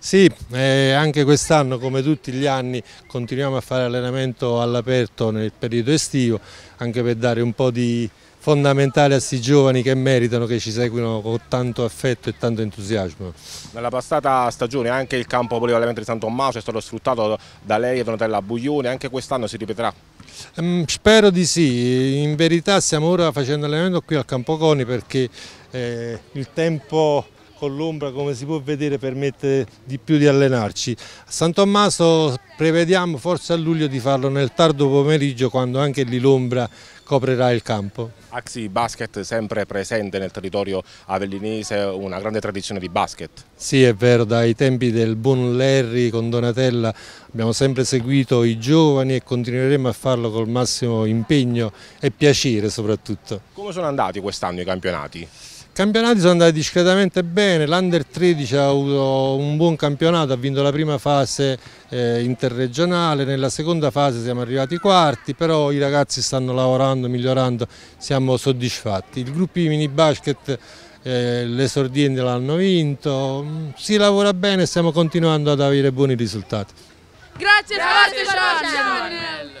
Sì, eh, anche quest'anno come tutti gli anni continuiamo a fare allenamento all'aperto nel periodo estivo anche per dare un po' di fondamentale a questi giovani che meritano, che ci seguono con tanto affetto e tanto entusiasmo. Nella passata stagione anche il campo polivalente di San Tommaso è stato sfruttato da lei e Donatella Buglione, anche quest'anno si ripeterà? Mm, spero di sì, in verità stiamo ora facendo allenamento qui al campo Coni perché eh, il tempo con l'ombra come si può vedere permette di più di allenarci. A San Tommaso prevediamo forse a luglio di farlo nel tardo pomeriggio quando anche lì l'ombra coprerà il campo. Axi Basket sempre presente nel territorio avellinese, una grande tradizione di basket. Sì è vero, dai tempi del buon Larry con Donatella abbiamo sempre seguito i giovani e continueremo a farlo col massimo impegno e piacere soprattutto. Come sono andati quest'anno i campionati? campionati sono andati discretamente bene, l'Under 13 ha avuto un buon campionato, ha vinto la prima fase eh, interregionale, nella seconda fase siamo arrivati quarti, però i ragazzi stanno lavorando, migliorando, siamo soddisfatti. Il gruppo di mini basket eh, l'esordiente l'hanno vinto, si lavora bene e stiamo continuando ad avere buoni risultati. Grazie, grazie, grazie, grazie.